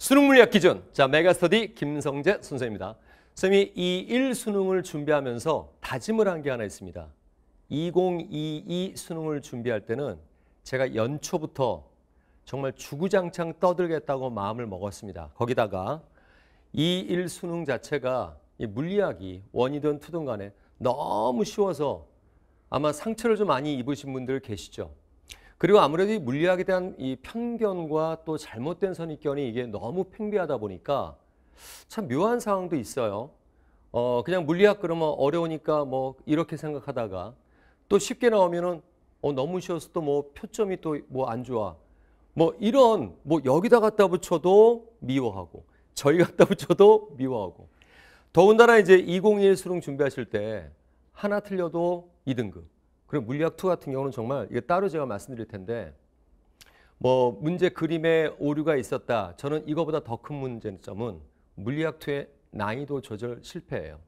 수능 물리학 기준. 자, 메가스터디 김성재 선생입니다. 쌤이 이 1수능을 준비하면서 다짐을 한 게 하나 있습니다. 2022 수능을 준비할 때는 제가 연초부터 정말 주구장창 떠들겠다고 마음을 먹었습니다. 거기다가 21 수능 자체가 물리학이 원이든 투든 간에 너무 쉬워서 아마 상처를 좀 많이 입으신 분들 계시죠. 그리고 아무래도 이 물리학에 대한 이 편견과 또 잘못된 선입견이 이게 너무 팽배하다 보니까 참 묘한 상황도 있어요. 어, 그냥 물리학 그러면 어려우니까 뭐 이렇게 생각하다가 또 쉽게 나오면은 어, 너무 쉬워서 또 뭐 표점이 또 뭐 안 좋아. 뭐 이런 뭐 여기다 갖다 붙여도 미워하고 저희 갖다 붙여도 미워하고 더군다나 이제 2 0 1 수능 준비하실 때 하나 틀려도 2등급 그리고 물리학 2 같은 경우는 정말 이게 따로 제가 말씀드릴 텐데 뭐 문제 그림에 오류가 있었다. 저는 이거보다 더 큰 문제점은 물리학 2의 난이도 조절 실패예요.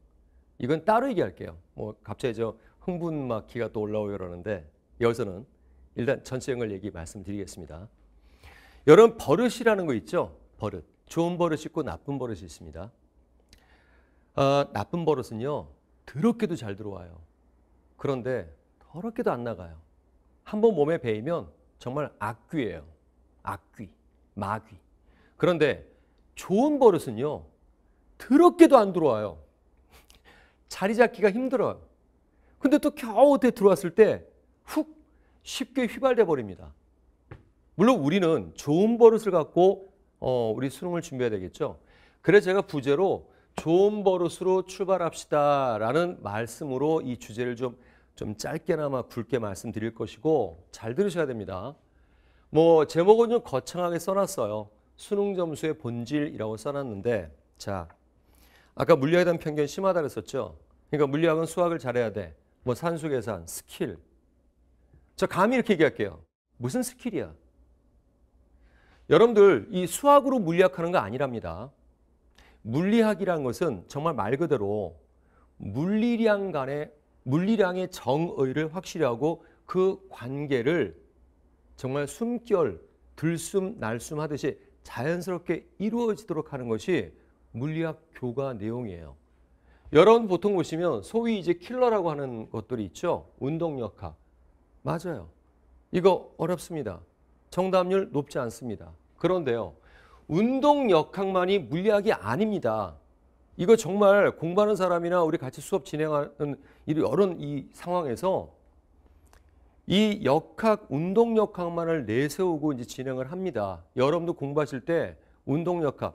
이건 따로 얘기할게요. 뭐 갑자기 저 흥분 막 기가 또 올라오요 그러는데 여기서는 일단 전체형을 얘기 말씀드리겠습니다. 여러분 버릇이라는 거 있죠? 버릇. 좋은 버릇이 있고 나쁜 버릇이 있습니다. 어, 나쁜 버릇은요. 더럽게도 잘 들어와요. 그런데 더럽게도 안 나가요. 한번 몸에 베이면 정말 악귀예요. 악귀, 마귀. 그런데 좋은 버릇은요, 더럽게도 안 들어와요. 자리 잡기가 힘들어요. 근데 또 겨우 어 들어왔을 때 훅 쉽게 휘발돼 버립니다. 물론 우리는 좋은 버릇을 갖고 어, 우리 수능을 준비해야 되겠죠. 그래서 제가 부제로 좋은 버릇으로 출발합시다라는 말씀으로 이 주제를 좀좀 짧게나마 굵게 말씀드릴 것이고 잘 들으셔야 됩니다. 뭐 제목은 좀 거창하게 써놨어요. 수능 점수의 본질이라고 써놨는데 자 아까 물리학에 대한 편견 심하다 그랬었죠. 그러니까 물리학은 수학을 잘해야 돼. 뭐 산수 계산, 스킬. 저 감히 이렇게 얘기할게요. 무슨 스킬이야? 여러분들 이 수학으로 물리학하는 거 아니랍니다. 물리학이란 것은 정말 말 그대로 물리량 간의 물리량의 정의를 확실히 하고 그 관계를 정말 숨결, 들숨, 날숨 하듯이 자연스럽게 이루어지도록 하는 것이 물리학 교과 내용이에요. 여러분 보통 보시면 소위 이제 킬러라고 하는 것들이 있죠. 운동역학. 맞아요. 이거 어렵습니다. 정답률 높지 않습니다. 그런데요. 운동역학만이 물리학이 아닙니다. 이거 정말 공부하는 사람이나 우리 같이 수업 진행하는 이런 이 상황에서 이 역학, 운동 역학만을 내세우고 이제 진행을 합니다. 여러분도 공부하실 때 운동 역학.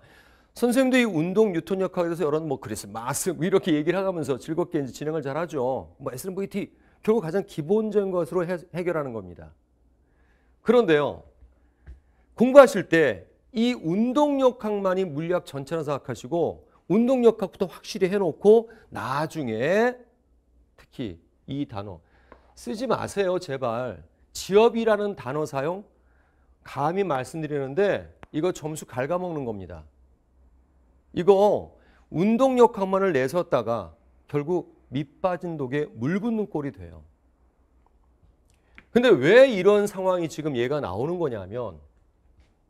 선생님도 이 운동 유턴 역학에 대해서 여러분 뭐 그리스, 마스 뭐 이렇게 얘기를 하면서 즐겁게 이제 진행을 잘 하죠. 뭐 s m v t 결국 가장 기본적인 것으로 해, 해결하는 겁니다. 그런데요. 공부하실 때 이 운동 역학만이 물리학 전체라 생각하시고 운동역학부터 확실히 해놓고 나중에 특히 이 단어 쓰지 마세요 제발 지업이라는 단어 사용 감히 말씀드리는데 이거 점수 갉아먹는 겁니다. 이거 운동역학만을 내섰다가 결국 밑빠진 독에 물 붓는 꼴이 돼요. 근데 왜 이런 상황이 지금 얘가 나오는 거냐면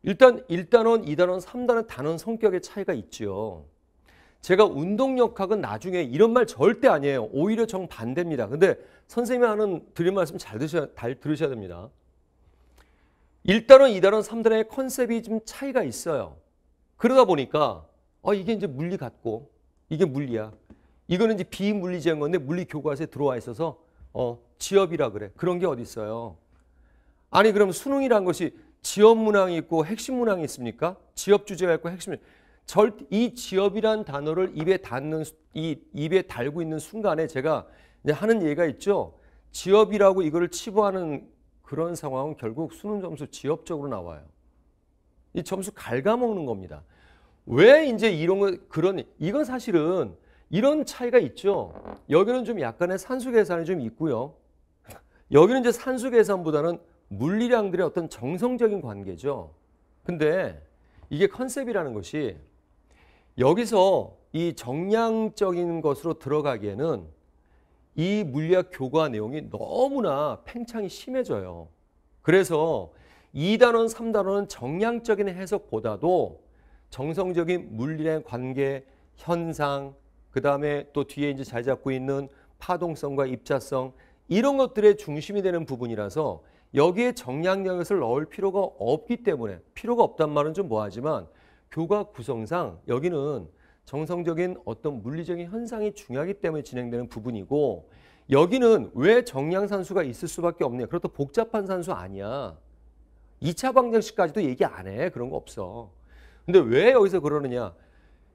일단 1단원, 2단원, 3단원 단원 성격의 차이가 있지요. 제가 운동역학은 나중에 이런 말 절대 아니에요. 오히려 정반대입니다. 근데 선생님이 하는 드린 말씀 잘드셔야잘 들으셔야 됩니다. 1단원, 2단원, 3단원의 컨셉이 좀 차이가 있어요. 그러다 보니까 어, 이게 이제 물리 같고 이게 물리야. 이거는 이제 비물리적인 건데 물리 교과서에 들어와 있어서 어, 지엽이라 그래. 그런 게 어디 있어요. 아니 그럼 수능이란 것이 지엽 문항이 있고 핵심 문항이 있습니까? 지엽 주제가 있고 핵심 문항. 절이 지업이란 단어를 입에 닿는 이 입에 달고 있는 순간에 제가 하는 예가 있죠. 지업이라고 이거를 치부하는 그런 상황은 결국 수능 점수 지엽적으로 나와요. 이 점수 갉아먹는 겁니다. 왜 이제 이런 거 그런 이건 사실은 이런 차이가 있죠. 여기는 좀 약간의 산수 계산이 좀 있고요. 여기는 이제 산수 계산보다는 물리량들의 어떤 정성적인 관계죠. 근데 이게 컨셉이라는 것이 여기서 이 정량적인 것으로 들어가기에는 이 물리학 교과 내용이 너무나 팽창이 심해져요. 그래서 2단원, 3단원은 정량적인 해석보다도 정성적인 물리랑 관계, 현상, 그 다음에 또 뒤에 이제 잘 잡고 있는 파동성과 입자성 이런 것들의 중심이 되는 부분이라서 여기에 정량력을 넣을 필요가 없기 때문에 필요가 없단 말은 좀 뭐하지만 교과 구성상 여기는 정성적인 어떤 물리적인 현상이 중요하기 때문에 진행되는 부분이고 여기는 왜 정량 산수가 있을 수밖에 없냐. 그렇다 고 복잡한 산수 아니야. 2차 방정식까지도 얘기 안 해. 그런 거 없어. 근데 왜 여기서 그러느냐.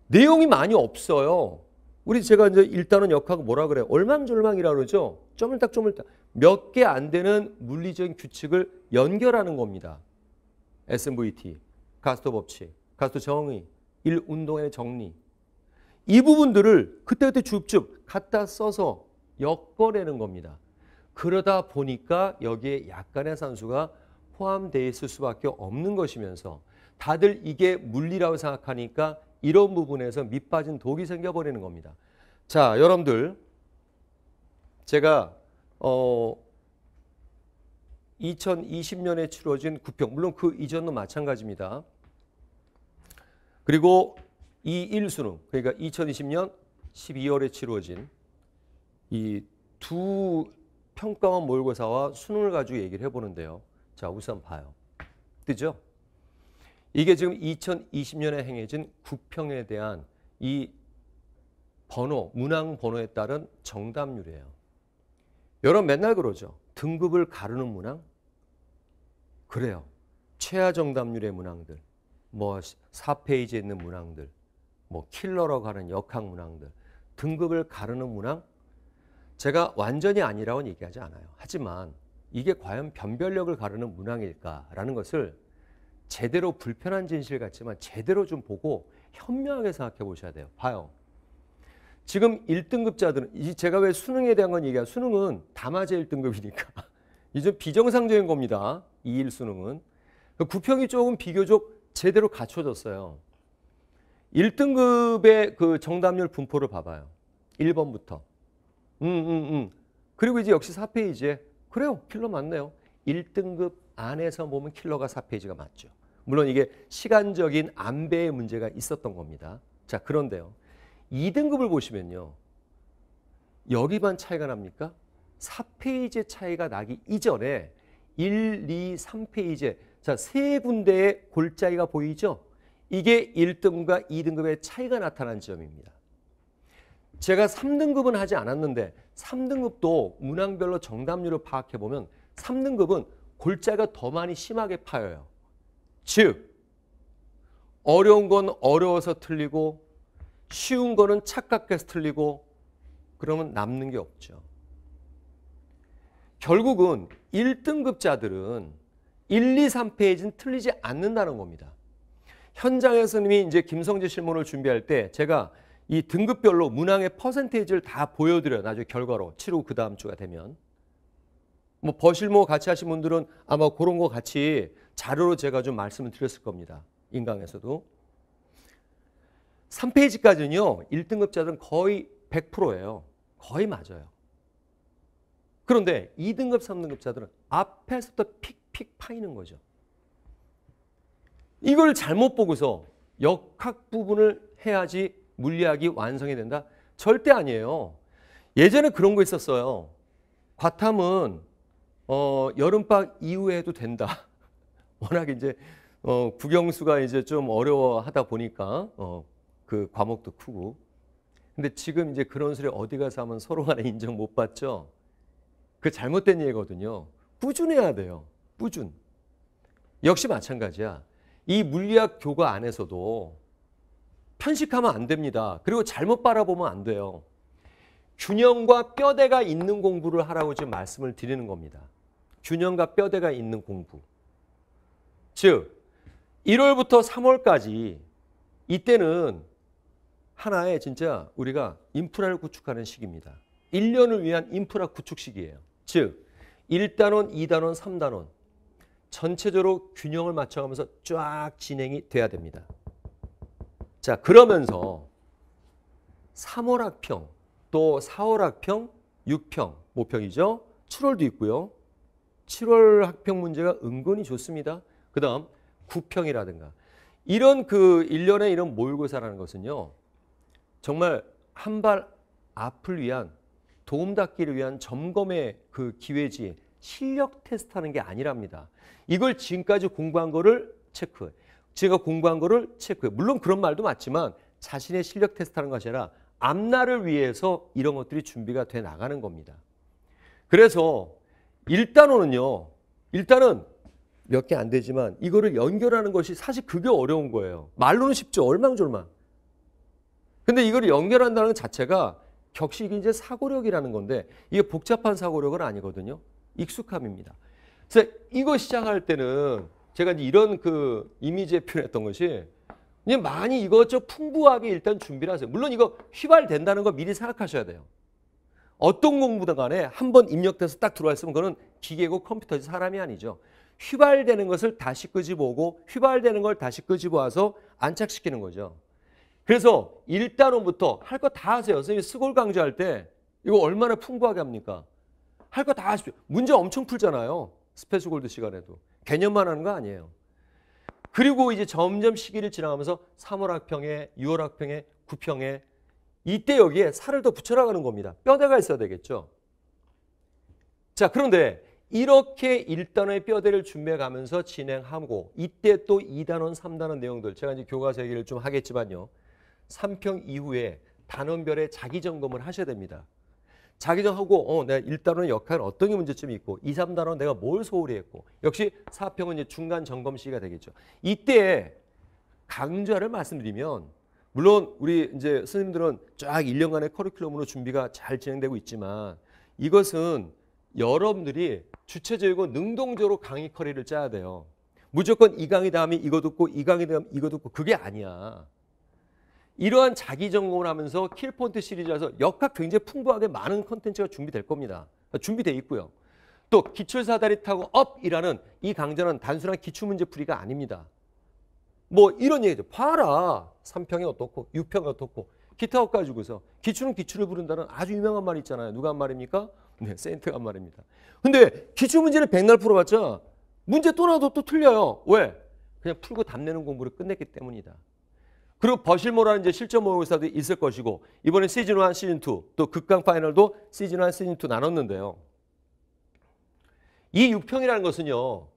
내용이 많이 없어요. 우리 제가 이제 일단은 역학 뭐라 그래. 얼망졸망이라 그러죠. 쪼물딱 쪼물딱. 몇 개 안 되는 물리적인 규칙을 연결하는 겁니다. SMVT, 가스터 법칙. 가스 정의, 일 운동의 정리 이 부분들을 그때그때 줍줍 갖다 써서 엮어내는 겁니다. 그러다 보니까 여기에 약간의 산수가 포함되어 있을 수밖에 없는 것이면서 다들 이게 물리라고 생각하니까 이런 부분에서 밑빠진 독이 생겨버리는 겁니다. 자, 여러분들 제가 어 2020년에 치러진 구평 물론 그 이전도 마찬가지입니다. 그리고 이 1수능, 그러니까 2020년 12월에 치루어진 이 두 평가원 모의고사와 수능을 가지고 얘기를 해보는데요. 자, 우선 봐요. 뜨죠? 이게 지금 2020년에 행해진 국평에 대한 이 번호, 문항 번호에 따른 정답률이에요. 여러분 맨날 그러죠. 등급을 가르는 문항? 그래요. 최하 정답률의 문항들. 뭐 4페이지에 있는 문항들, 뭐 킬러로 가는 역학 문항들, 등급을 가르는 문항 제가 완전히 아니라고는 얘기하지 않아요. 하지만 이게 과연 변별력을 가르는 문항일까라는 것을 제대로 불편한 진실 같지만 제대로 좀 보고 현명하게 생각해 보셔야 돼요. 봐요. 지금 1등급자들은 제가 왜 수능에 대한 건 얘기해요. 수능은 다마제 1등급이니까 이제 비정상적인 겁니다. 2일 수능은 구평이 그 조금 비교적 제대로 갖춰졌어요. 1등급의 그 정답률 분포를 봐봐요. 1번부터. 음, 음, 음. 그리고 이제 역시 4페이지에 그래요. 킬러 맞네요. 1등급 안에서 보면 킬러가 4페이지가 맞죠. 물론 이게 시간적인 안배의 문제가 있었던 겁니다. 자, 그런데요. 2등급을 보시면요. 여기만 차이가 납니까? 4페이지 차이가 나기 이전에 1, 2, 3페이지에 자, 세 군데의 골짜기가 보이죠? 이게 1등급과 2등급의 차이가 나타난 점입니다. 제가 3등급은 하지 않았는데 3등급도 문항별로 정답률을 파악해 보면 3등급은 골자가 더 많이 심하게 파여요. 즉 어려운 건 어려워서 틀리고 쉬운 거는 착각해서 틀리고 그러면 남는 게 없죠. 결국은 1등급자들은 1, 2, 3페이지는 틀리지 않는다는 겁니다. 현장에서는 이제 김성재 실문을 준비할 때 제가 이 등급별로 문항의 퍼센테이지를 다 보여드려요. 나중에 결과로 치르고 그 다음 주가 되면. 뭐 버실모 뭐 같이 하신 분들은 아마 그런 거 같이 자료로 제가 좀 말씀을 드렸을 겁니다. 인강에서도. 3페이지까지는요. 1등급자들은 거의 100%예요. 거의 맞아요. 그런데 2등급, 3등급자들은 앞에서부터 픽픽 파이는 거죠. 이걸 잘못 보고서 역학 부분을 해야지 물리학이 완성이 된다? 절대 아니에요. 예전에 그런 거 있었어요. 과탐은 어, 여름방 이후에 해도 된다. 워낙 이제 어, 국영수가 이제 좀 어려워하다 보니까 어, 그 과목도 크고. 근데 지금 이제 그런 소리 어디 가서 하면 서로 간에 인정 못 받죠. 그 잘못된 예거든요. 꾸준해야 돼요. 꾸준. 역시 마찬가지야. 이 물리학 교과 안에서도 편식하면 안 됩니다. 그리고 잘못 바라보면 안 돼요. 균형과 뼈대가 있는 공부를 하라고 지금 말씀을 드리는 겁니다. 균형과 뼈대가 있는 공부. 즉, 1월부터 3월까지 이때는 하나의 진짜 우리가 인프라를 구축하는 시기입니다. 1년을 위한 인프라 구축 시기예요. 즉, 1단원, 2단원, 3단원. 전체적으로 균형을 맞춰가면서 쫙 진행이 돼야 됩니다. 자 그러면서 3월학평 또 4월학평 6평 모평이죠. 7월도 있고요. 7월 학평 문제가 은근히 좋습니다. 그 다음 9평이라든가 이런 그 1년에 이런 모의고사라는 것은요. 정말 한 발 앞을 위한 도움닫기를 위한 점검의 그 기회지 실력 테스트하는 게 아니랍니다. 이걸 지금까지 공부한 거를 체크. 해 제가 공부한 거를 체크해. 물론 그런 말도 맞지만 자신의 실력 테스트하는 것이 아니라 앞날을 위해서 이런 것들이 준비가 돼 나가는 겁니다. 그래서 일단은요. 일단은 몇 개 안 되지만 이거를 연결하는 것이 사실 그게 어려운 거예요. 말로는 쉽죠. 얼망졸망. 근데 이걸 연결한다는 자체가 격식이 이제 사고력이라는 건데 이게 복잡한 사고력은 아니거든요. 익숙함입니다. 그래서 이거 시작할 때는 제가 이런 그 이미지에 표현했던 것이 그냥 많이 이것저것 풍부하게 일단 준비를 하세요. 물론 이거 휘발된다는 거 미리 생각하셔야 돼요. 어떤 공부든 간에 한번 입력돼서 딱 들어와 으면 그거는 기계고 컴퓨터지 사람이 아니죠. 휘발되는 것을 다시 끄집어오고 휘발되는 걸 다시 끄집어와서 안착시키는 거죠. 그래서 일단원부터 할 거 다 하세요. 선생님 스골 강좌할 때 이거 얼마나 풍부하게 합니까? 할거다 하십시오. 문제 엄청 풀잖아요. 스페셜골드 시간에도. 개념만 하는 거 아니에요. 그리고 이제 점점 시기를 지나가면서 3월 학평에 6월 학평에 9평에 이때 여기에 살을 더 붙여나가는 겁니다. 뼈대가 있어야 되겠죠. 자 그런데 이렇게 일단의 뼈대를 준비해 가면서 진행하고 이때 또 2단원, 3단원 내용들 제가 이제 교과서 얘기를 좀 하겠지만요. 3평 이후에 단원별의 자기 점검을 하셔야 됩니다. 자기적하고 어, 내가 1단원 역할은 어떤 게 문제점이 있고 2, 3단원 내가 뭘 소홀히 했고 역시 사평은 이제 중간 점검 시기가 되겠죠. 이때 강좌를 말씀드리면 물론 우리 이제 선생님들은쫙 1년간의 커리큘럼으로 준비가 잘 진행되고 있지만 이것은 여러분들이 주체적이고 능동적으로 강의 커리를 짜야 돼요. 무조건 이 강의 다음에 이거 듣고 이 강의 다음에 이거 듣고 그게 아니야. 이러한 자기 점검을 하면서 킬포인트 시리즈라서 역학 굉장히 풍부하게 많은 컨텐츠가 준비될 겁니다. 준비돼 있고요. 또 기출사다리 타고 업이라는 이 강좌는 단순한 기출문제풀이가 아닙니다. 뭐 이런 얘기죠. 봐라. 3평이 어떻고 6평이 어떻고 기타업 가지고서 기출은 기출을 부른다는 아주 유명한 말이 있잖아요. 누가 한 말입니까? 네, 세인트가 한 말입니다. 근데 기출문제를 백날 풀어봤자 문제 또 나도 또 틀려요. 왜? 그냥 풀고 답내는 공부를 끝냈기 때문이다. 그리고 버실모라는 이제 실전 모의고사도 있을 것이고 이번에 시즌 1, 시즌 2또 극강 파이널도 시즌 1, 시즌 2 나눴는데요. 이 6평이라는 것은요.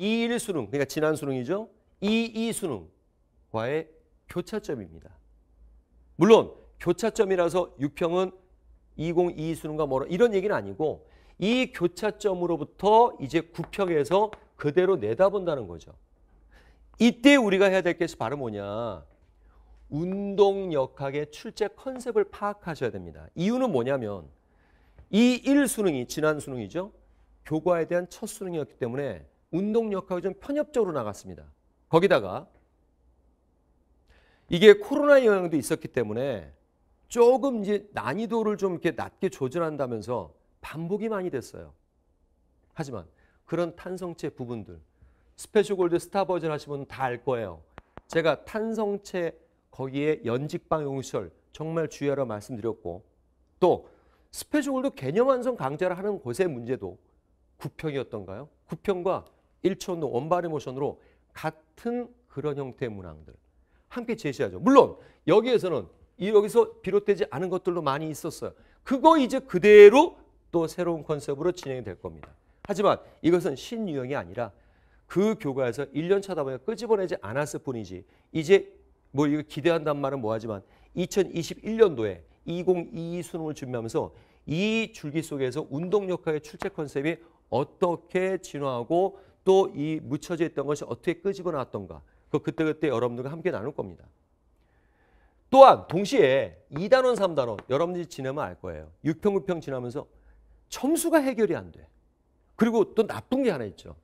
21 수능, 그러니까 지난 수능이죠. 22 수능과의 교차점입니다. 물론 교차점이라서 6평은 2022 수능과 멀어 이런 얘기는 아니고 이 교차점으로부터 이제 9평에서 그대로 내다본다는 거죠. 이때 우리가 해야 될 것이 바로 뭐냐. 운동역학의 출제 컨셉을 파악하셔야 됩니다. 이유는 뭐냐면 이 1수능이 지난 수능이죠. 교과에 대한 첫 수능이었기 때문에 운동역학이 좀 편협적으로 나갔습니다. 거기다가 이게 코로나 영향도 있었기 때문에 조금 이제 난이도를 좀 이렇게 낮게 조절한다면서 반복이 많이 됐어요. 하지만 그런 탄성체 부분들 스페셜 골드 스타 버전 하시면 다 알 거예요. 제가 탄성체 거기에 연직방 용시설 정말 주의하라 말씀드렸고 또 스페셜홀드 개념 완성 강좌를 하는 곳의 문제도 구평이었던가요구평과일촌도 원바리 모션으로 같은 그런 형태의 문항들 함께 제시하죠. 물론 여기에서는 여기서 비롯되지 않은 것들로 많이 있었어요. 그거 이제 그대로 또 새로운 컨셉으로 진행이 될 겁니다. 하지만 이것은 신유형이 아니라 그 교과에서 1년 차다 보니까 끄집어내지 않았을 뿐이지 이제 뭐 이거 기대한단 말은 뭐하지만 2021년도에 2022 수능을 준비하면서 이 줄기 속에서 운동역학의 출제 컨셉이 어떻게 진화하고 또 이 묻혀져 있던 것이 어떻게 끄집어 나왔던가 그 그때그때 여러분들과 함께 나눌 겁니다. 또한 동시에 2단원, 3단원 여러분들이 지내면 알 거예요. 6평, 9평 지나면서 점수가 해결이 안 돼. 그리고 또 나쁜 게 하나 있죠.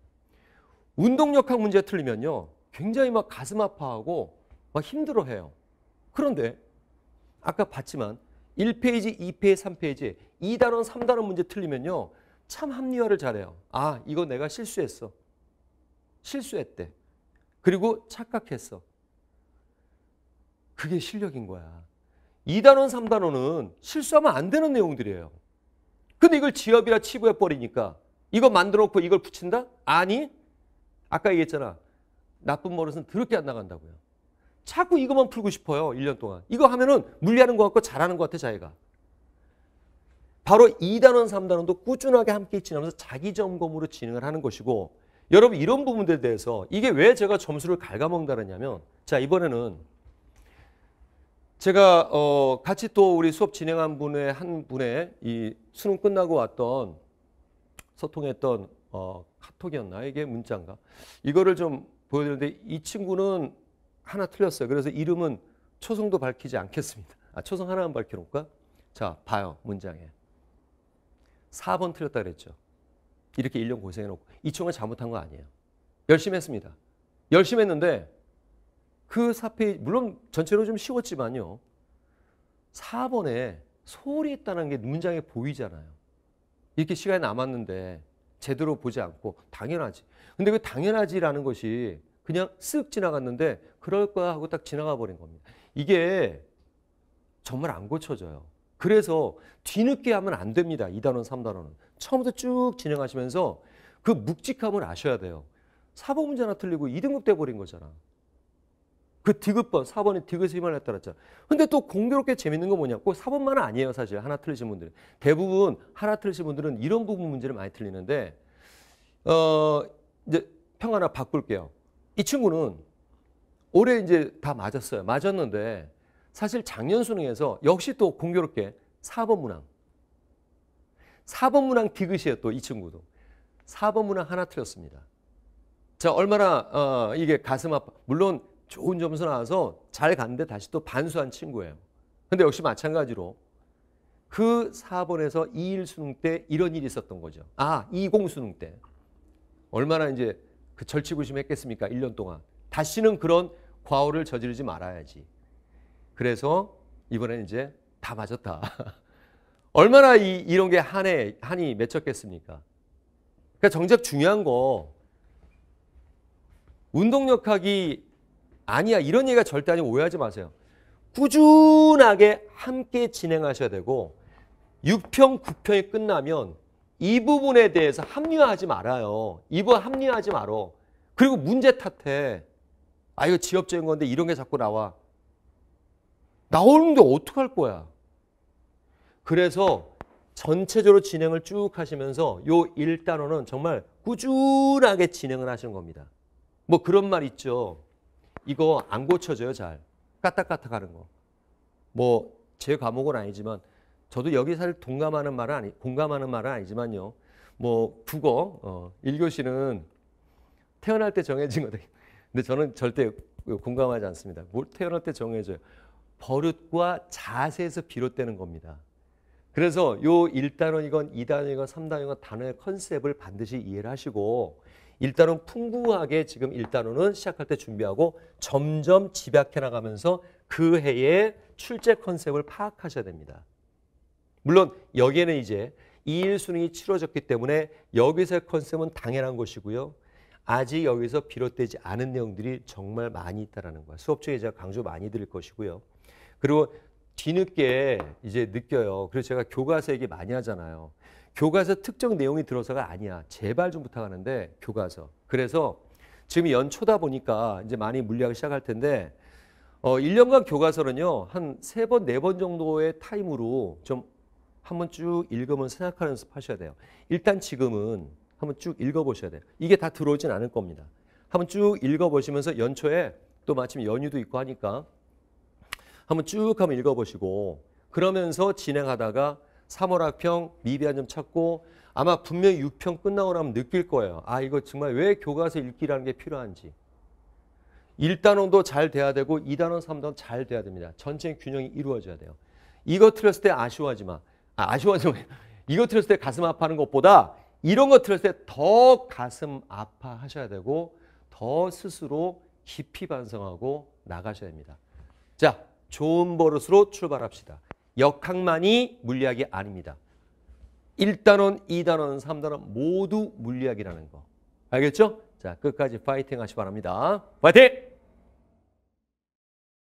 운동역학 문제 틀리면요. 굉장히 막 가슴 아파하고 막 힘들어해요. 그런데 아까 봤지만 1페이지, 2페이지, 3페이지 2단원, 3단원 문제 틀리면요. 참 합리화를 잘해요. 아, 이거 내가 실수했어. 실수했대. 그리고 착각했어. 그게 실력인 거야. 2단원, 3단원은 실수하면 안 되는 내용들이에요. 근데 이걸 지엽이라 치부해버리니까 이거 만들어 놓고 이걸 붙인다? 아니? 아까 얘기했잖아. 나쁜 버릇은 더럽게 안 나간다고요. 자꾸 이것만 풀고 싶어요. 1년 동안. 이거 하면은 물리하는 것 같고 잘하는 것 같아 자기가. 바로 2단원, 3단원도 꾸준하게 함께 지나면서 자기 점검으로 진행을 하는 것이고 여러분 이런 부분들에 대해서 이게 왜 제가 점수를 갉아먹는다냐면자 이번에는 제가 어 같이 또 우리 수업 진행한 분의 한 분의 이 수능 끝나고 왔던 소통했던 어 카톡이었나 이게 문자인가 이거를 좀 보여드렸는데 이 친구는 하나 틀렸어요. 그래서 이름은 초성도 밝히지 않겠습니다. 아, 초성 하나만 밝혀놓을까? 자, 봐요. 문장에. 4번 틀렸다 그랬죠. 이렇게 1년 고생해놓고. 이총은 잘못한 거 아니에요. 열심히 했습니다. 열심히 했는데 그 4페이지, 물론 전체로 좀 쉬웠지만요. 4번에 소홀히 했다는 게 문장에 보이잖아요. 이렇게 시간이 남았는데 제대로 보지 않고 당연하지. 근데 그 당연하지라는 것이 그냥 쓱 지나갔는데 그럴 거야 하고 딱 지나가 버린 겁니다. 이게 정말 안 고쳐져요. 그래서 뒤늦게 하면 안 됩니다. 2단원, 3단원은. 처음부터 쭉 진행하시면서 그 묵직함을 아셔야 돼요. 4번 문제 하나 틀리고 2등급 돼버린 거잖아. 그 디귿번, 4번이 디귿에 힘을 했다 그랬잖아. 근데 또 공교롭게 재밌는 건 뭐냐. 꼭 4번만은 아니에요, 사실. 하나 틀리신 분들은. 대부분 하나 틀리신 분들은 이런 부분 문제를 많이 틀리는데, 어, 이제 평 하나 바꿀게요. 이 친구는 올해 이제 다 맞았어요. 맞았는데 사실 작년 수능에서 역시 또 공교롭게 4번 문항. 4번 문항 디그시에요또이 친구도. 4번 문항 하나 틀렸습니다. 자, 얼마나 어, 이게 가슴 아파. 물론 좋은 점수 나와서 잘 갔는데 다시 또 반수한 친구예요. 근데 역시 마찬가지로 그 4번에서 2일 수능 때 이런 일이 있었던 거죠. 아, 20 수능 때. 얼마나 이제 그 절치구심했겠습니까? 1년 동안. 다시는 그런 과오를 저지르지 말아야지. 그래서 이번엔 이제 다 맞았다. 얼마나 이, 이런 게 한해 한이 맺혔겠습니까? 그러니까 정작 중요한 거 운동력학이 아니야 이런 얘기가 절대 아니고 오해하지 마세요. 꾸준하게 함께 진행하셔야 되고 6평 9평이 끝나면 이 부분에 대해서 합리화하지 말아요. 이거 합리화하지 말어. 그리고 문제 탓해. 아 이거 지엽적인 건데 이런 게 자꾸 나와. 나오는데 어떡할 거야. 그래서 전체적으로 진행을 쭉 하시면서 요 1단원은 정말 꾸준하게 진행을 하시는 겁니다. 뭐 그런 말 있죠. 이거 안 고쳐져요, 잘. 까딱까딱 하는 거. 뭐 제 과목은 아니지만 저도 여기 사실 동감하는 말은 아니 공감하는 말은 아니지만요. 뭐 국어 어, 1교시는 태어날 때 정해진 거다. 근데 저는 절대 공감하지 않습니다. 뭘 태어날 때 정해져요. 버릇과 자세에서 비롯되는 겁니다. 그래서 요 1단원이건 2단원이건 3단원이건 단어의 컨셉을 반드시 이해를 하시고 1단원 풍부하게 지금 1단원은 시작할 때 준비하고 점점 집약해 나가면서 그 해의 출제 컨셉을 파악하셔야 됩니다. 물론 여기에는 이제 2일 수능이 치러졌기 때문에 여기서의 컨셉은 당연한 것이고요. 아직 여기서 비롯되지 않은 내용들이 정말 많이 있다는 거야. 수업 중에 제가 강조 많이 드릴 것이고요. 그리고 뒤늦게 이제 느껴요. 그래서 제가 교과서 얘기 많이 하잖아요. 교과서 특정 내용이 들어서가 아니야. 제발 좀 부탁하는데 교과서. 그래서 지금 연초다 보니까 이제 많이 물리학을 시작할 텐데 어, 1년간 교과서는요. 한 세 번 네번 네 정도의 타임으로 좀 한번 쭉 읽으면 생각하는 연습하셔야 돼요. 일단 지금은 한 번 쭉 읽어보셔야 돼요. 이게 다 들어오진 않을 겁니다. 한 번 쭉 읽어보시면서 연초에 또 마침 연휴도 있고 하니까 한번 쭉 한번 읽어보시고 그러면서 진행하다가 3월 학평 미비한 점 찾고 아마 분명히 6평 끝나고 나면 느낄 거예요. 아 이거 정말 왜 교과서 읽기라는 게 필요한지. 1단원도 잘 돼야 되고 2단원, 3단원 잘 돼야 됩니다. 전체 균형이 이루어져야 돼요. 이거 틀렸을 때 아쉬워하지 마. 아, 아쉬워서 이거 들었을 때 가슴 아파하는 것보다 이런 거 들었을 때 더 가슴 아파하셔야 되고 더 스스로 깊이 반성하고 나가셔야 됩니다. 자, 좋은 버릇으로 출발합시다. 역학만이 물리학이 아닙니다. 1단원, 2단원, 3단원 모두 물리학이라는 거. 알겠죠? 자, 끝까지 파이팅 하시 바랍니다. 파이팅!